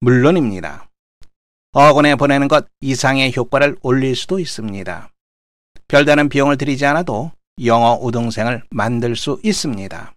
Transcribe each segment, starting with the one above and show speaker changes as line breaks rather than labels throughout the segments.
물론입니다. 어원에 보내는 것 이상의 효과를 올릴 수도 있습니다. 별다른 비용을 들이지 않아도 영어 우등생을 만들 수 있습니다.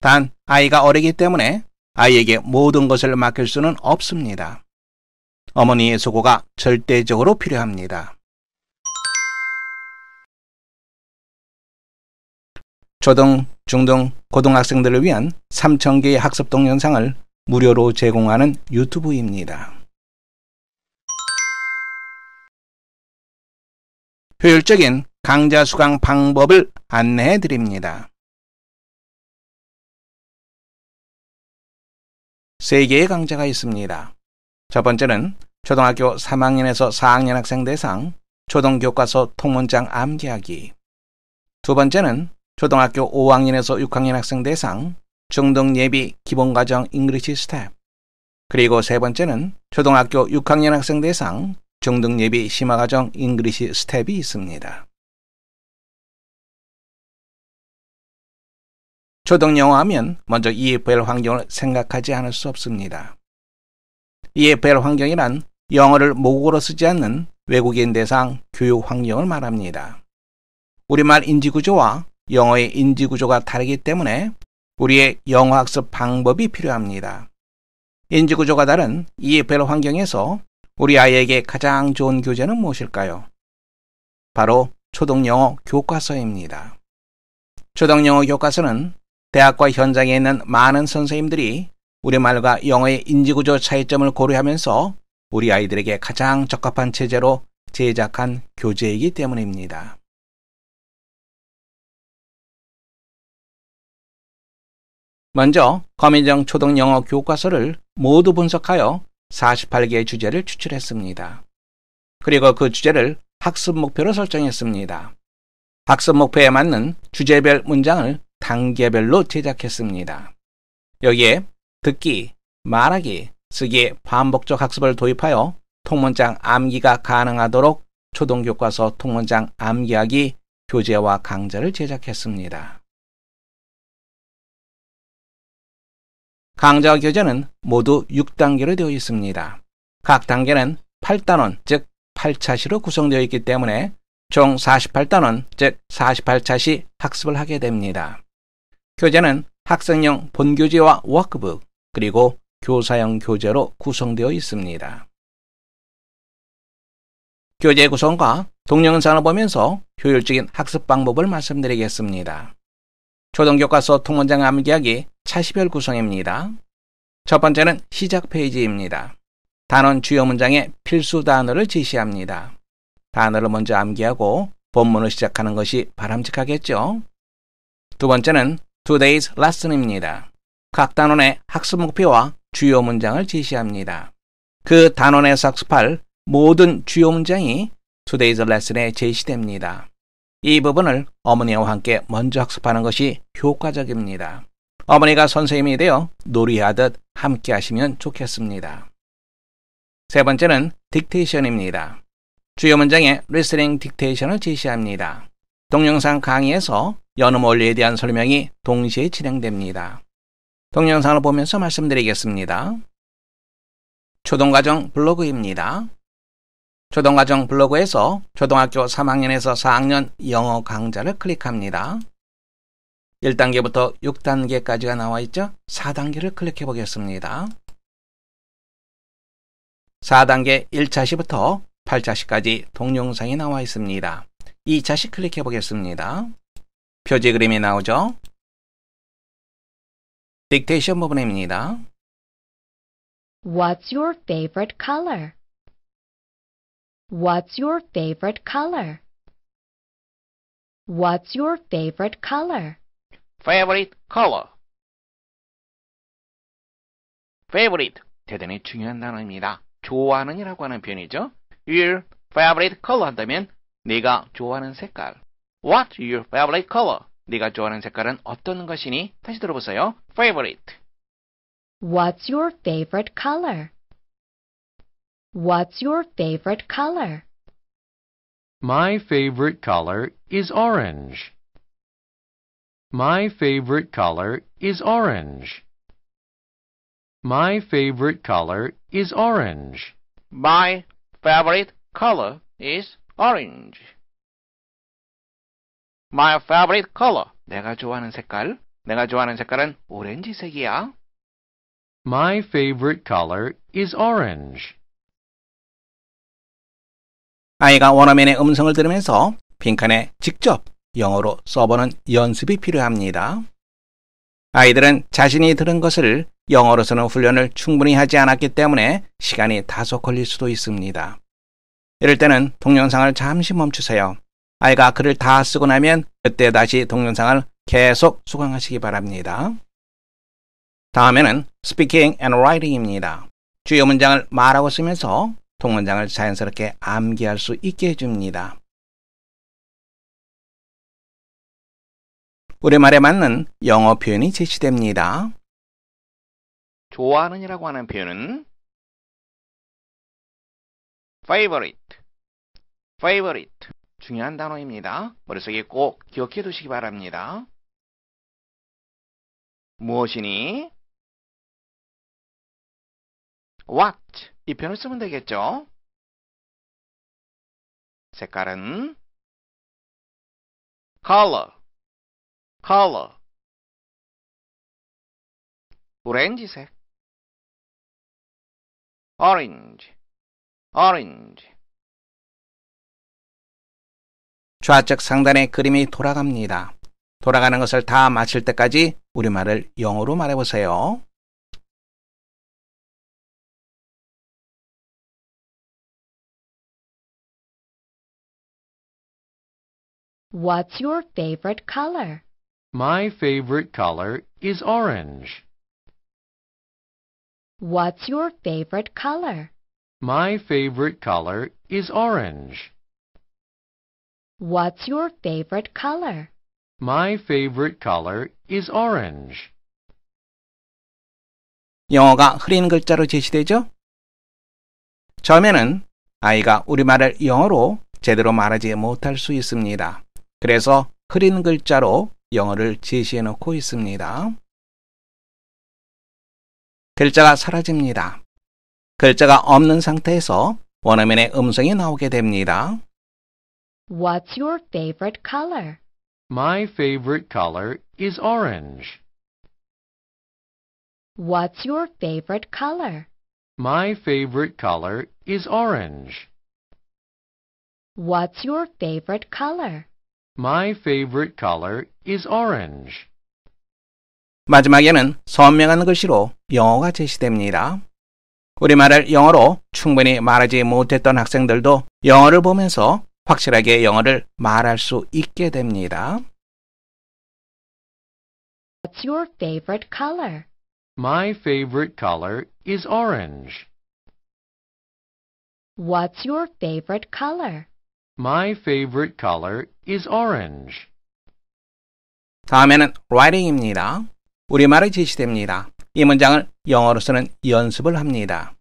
단 아이가 어리기 때문에 아이에게 모든 것을 맡길 수는 없습니다. 어머니의 수고가 절대적으로 필요합니다. 초등, 중등, 고등학생들을 위한 3,000개의 학습 동영상을 무료로 제공하는 유튜브입니다. 효율적인 강좌 수강 방법을
안내해 드립니다.
세 개의 강좌가 있습니다. 첫 번째는 초등학교 3학년에서 4학년 학생 대상 초등교과서 통문장 암기하기. 두 번째는 초등학교 5학년에서 6학년 학생 대상 중등 예비 기본과정 잉글리시 스텝 그리고 세 번째는 초등학교 6학년 학생 대상 중등 예비 심화과정 잉글리시 스텝이 있습니다. 초등 영어 하면 먼저 EFL 환경을 생각하지 않을 수 없습니다. EFL 환경이란 영어를 모국어로 쓰지 않는 외국인 대상 교육 환경을 말합니다. 우리말 인지구조와 영어의 인지구조가 다르기 때문에 우리의 영어 학습 방법이 필요합니다. 인지구조가 다른 EFL 환경에서 우리 아이에게 가장 좋은 교재는 무엇일까요? 바로 초등영어 교과서입니다. 초등영어 교과서는 대학과 현장에 있는 많은 선생님들이 우리말과 영어의 인지구조 차이점을 고려하면서 우리 아이들에게 가장 적합한 체제로 제작한 교재이기 때문입니다. 먼저 검인정 초등 영어 교과서를 모두 분석하여 48개의 주제를 추출했습니다. 그리고 그 주제를 학습 목표로 설정했습니다. 학습 목표에 맞는 주제별 문장을 단계별로 제작했습니다. 여기에 듣기, 말하기, 쓰기의 반복적 학습을 도입하여 통문장 암기가 가능하도록 초등교과서 통문장 암기하기 교재와 강좌를 제작했습니다. 강좌 교재는 모두 6단계로 되어 있습니다. 각 단계는 8단원, 즉 8차시로 구성되어 있기 때문에 총 48단원, 즉 48차시 학습을 하게 됩니다. 교재는 학생용 본교재와 워크북, 그리고 교사형 교재로 구성되어 있습니다. 교재 구성과 동영상을 보면서 효율적인 학습 방법을 말씀드리겠습니다. 초등교과서 통원장 암기하기 차시별 구성입니다. 첫 번째는 시작 페이지입니다. 단원 주요 문장의 필수 단어를 제시합니다. 단어를 먼저 암기하고 본문을 시작하는 것이 바람직하겠죠. 두 번째는 Today's Lesson입니다. 각 단원의 학습 목표와 주요 문장을 제시합니다. 그 단원에서 학습할 모든 주요 문장이 Today's Lesson에 제시됩니다. 이 부분을 어머니와 함께 먼저 학습하는 것이 효과적입니다. 어머니가 선생님이 되어 놀이하듯 함께 하시면 좋겠습니다. 세 번째는 딕테이션입니다. 주요 문장에 리스닝 딕테이션을 제시합니다. 동영상 강의에서 연음 원리에 대한 설명이 동시에 진행됩니다. 동영상을 보면서 말씀드리겠습니다. 초등과정 블로그입니다. 초등과정 블로그에서 초등학교 3학년에서 4학년 영어 강좌를 클릭합니다. 1단계부터 6단계까지가 나와 있죠? 4단계를 클릭해 보겠습니다. 4단계 1차시부터 8차시까지 동영상이 나와 있습니다. 2차시 클릭해 보겠습니다. 표지 그림이 나오죠? 딕테이션 부분입니다.
What's your favorite color? What's your favorite color? What's your favorite color? Favorite color.
favorite 대단히 중요한 단어입니다. 좋아하는이라고 하는 표현이죠. Your favorite color 한다면 네가 좋아하는 색깔. What's your favorite color? 네가 좋아하는 색깔은 어떤 것이니? 다시 들어보세요. favorite.
What's your favorite color? What's your favorite color?
My favorite color is orange. My favorite color is orange. My favorite color is orange.
My favorite color is orange. My favorite color. 내가 좋아하는 색깔. 내가 좋아하는 색깔은 오렌지색이야.
My favorite color is orange.
아이가 원어민의 음성을 들으면서 빈칸에 직접 영어로 써보는 연습이 필요합니다. 아이들은 자신이 들은 것을 영어로 서는 훈련을 충분히 하지 않았기 때문에 시간이 다소 걸릴 수도 있습니다. 이럴 때는 동영상을 잠시 멈추세요. 아이가 글을 다 쓰고 나면 그때 다시 동영상을 계속 수강하시기 바랍니다. 다음에는 Speaking and Writing입니다. 주요 문장을 말하고 쓰면서 통원장을 자연스럽게 암기할 수 있게 해줍니다.
우리말에 맞는 영어 표현이 제시됩니다. 좋아하는이라고 하는 표현은 favorite, favorite 중요한 단어입니다. 머릿속에 꼭 기억해 두시기 바랍니다. 무엇이니? What 이 표현을 쓰면 되겠죠. 색깔은 color, color, 오렌지색, orange, orange.
좌측 상단의 그림이 돌아갑니다. 돌아가는 것을 다 마칠 때까지 우리말을 영어로 말해보세요.
What's your favorite color?
My favorite color is orange.
What's your favorite color?
My favorite color is orange.
What's your favorite color?
My favorite color is orange.
영어가 흐린 글자로 제시되죠? 처음에는 아이가 우리말을 영어로 제대로 말하지 못할 수 있습니다. 그래서 흐린 글자로 영어를 제시해 놓고 있습니다. 글자가 사라집니다. 글자가 없는 상태에서 원어민의 음성이 나오게 됩니다.
What's your favorite color?
My
favorite color is orange.
What's your favorite color?
My favorite color is orange.
What's your favorite color?
My favorite color
is orange. 마지막에는 선명한 글씨로 영어가 제시됩니다. 우리말을 영어로 충분히 말하지 못했던 학생들도 영어를 보면서 확실하게 영어를 말할 수 있게 됩니다.
What's your favorite color? My
favorite color is orange.
What's your favorite color?
My favorite color is orange. 다음에는 writing입니다. 우리말의 제시됩니다이 문장을 영어로 쓰는 연습을 합니다.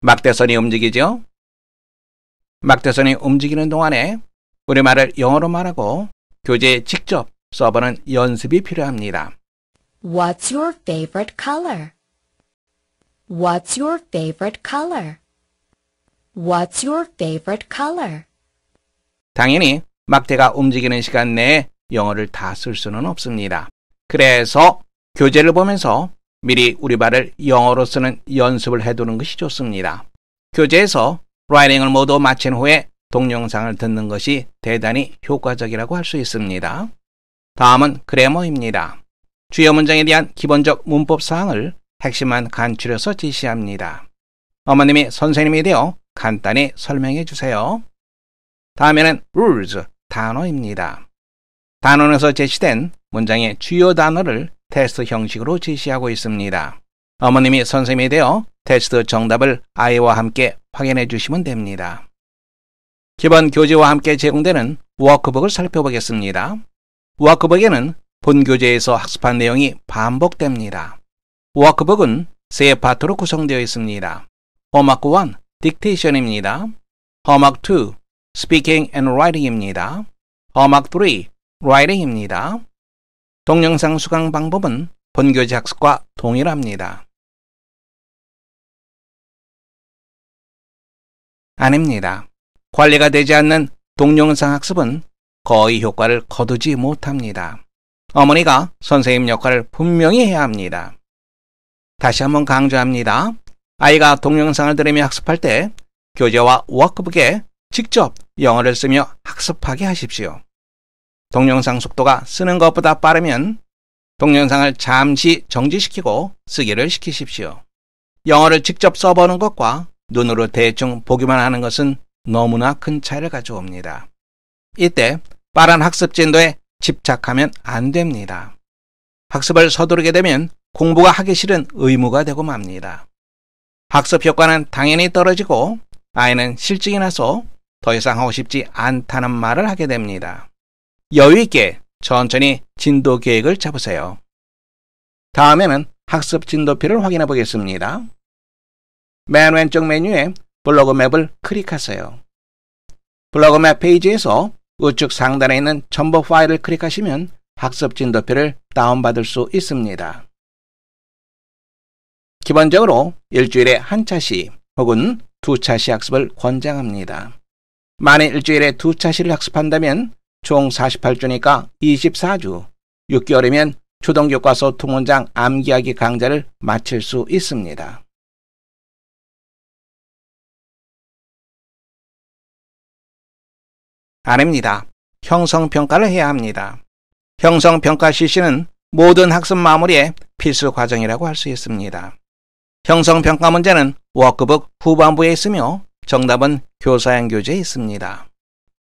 막대선이 움직이죠? 막대선이 움직이는 동안에 우리말을 영어로 말하고 교재에 직접 써보는 연습이 필요합니다.
What's your favorite color? What's your favorite color? What's your favorite color?
당연히 막대가 움직이는 시간 내에 영어를 다 쓸 수는 없습니다. 그래서 교재를 보면서 미리 우리 말을 영어로 쓰는 연습을 해두는 것이 좋습니다. 교재에서 라이딩을 모두 마친 후에 동영상을 듣는 것이 대단히 효과적이라고 할 수 있습니다. 다음은 그래머입니다. 주요 문장에 대한 기본적 문법 사항을 핵심만 간추려서 지시합니다. 어머님이 선생님이 되어 간단히 설명해 주세요. 다음에는 rules, 단어입니다. 단원에서 제시된 문장의 주요 단어를 테스트 형식으로 제시하고 있습니다. 어머님이 선생님이 되어 테스트 정답을 아이와 함께 확인해 주시면 됩니다. 기본 교재와 함께 제공되는 워크북을 살펴보겠습니다. 워크북에는 본 교재에서 학습한 내용이 반복됩니다. 워크북은 세 파트로 구성되어 있습니다. 홈워크 1, 딕테이션입니다. 허막 2 Speaking and Writing입니다. 허막 3 Writing입니다. 동영상 수강 방법은 본교재 학습과
동일합니다.
아닙니다. 관리가 되지 않는 동영상 학습은 거의 효과를 거두지 못합니다. 어머니가 선생님 역할을 분명히 해야 합니다. 다시 한번 강조합니다. 아이가 동영상을 들으며 학습할 때 교재와 워크북에 직접 영어를 쓰며 학습하게 하십시오. 동영상 속도가 쓰는 것보다 빠르면 동영상을 잠시 정지시키고 쓰기를 시키십시오. 영어를 직접 써보는 것과 눈으로 대충 보기만 하는 것은 너무나 큰 차이를 가져옵니다. 이때 빠른 학습 진도에 집착하면 안 됩니다. 학습을 서두르게 되면 공부가 하기 싫은 의무가 되고 맙니다. 학습 효과는 당연히 떨어지고 아이는 실증이 나서 더 이상 하고 싶지 않다는 말을 하게 됩니다. 여유 있게 천천히 진도 계획을 잡으세요. 다음에는 학습 진도표를 확인해 보겠습니다. 맨 왼쪽 메뉴에 블로그 맵을 클릭하세요. 블로그 맵 페이지에서 우측 상단에 있는 첨부 파일을 클릭하시면 학습 진도표를 다운받을 수 있습니다. 기본적으로 일주일에 한 차씩 혹은 두 차씩 학습을 권장합니다. 만일 일주일에 두 차씩 학습한다면 총 48주니까 24주, 6개월이면 초등교과서 통문장 암기하기 강좌를 마칠 수 있습니다. 아닙니다. 형성평가를 해야 합니다. 형성평가 실시는 모든 학습 마무리의 필수 과정이라고 할 수 있습니다. 형성평가 문제는 워크북 후반부에 있으며 정답은 교사형 교재에 있습니다.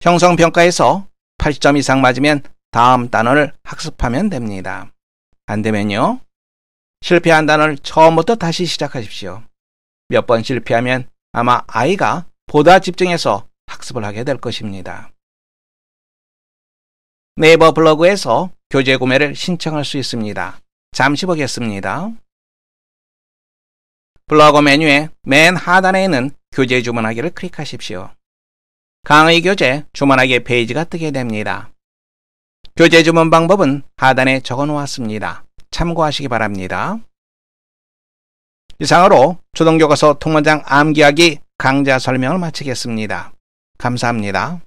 형성평가에서 80점 이상 맞으면 다음 단어를 학습하면 됩니다. 안 되면요. 실패한 단어를 처음부터 다시 시작하십시오. 몇 번 실패하면 아마 아이가 보다 집중해서 학습을 하게 될 것입니다. 네이버 블로그에서 교재 구매를 신청할 수 있습니다. 잠시 보겠습니다. 블로그 메뉴의 맨 하단에 있는 교재 주문하기를 클릭하십시오. 강의 교재 주문하기 페이지가 뜨게 됩니다. 교재 주문 방법은 하단에 적어 놓았습니다. 참고하시기 바랍니다. 이상으로 초등교과서 통원장 암기하기 강좌 설명을
마치겠습니다. 감사합니다.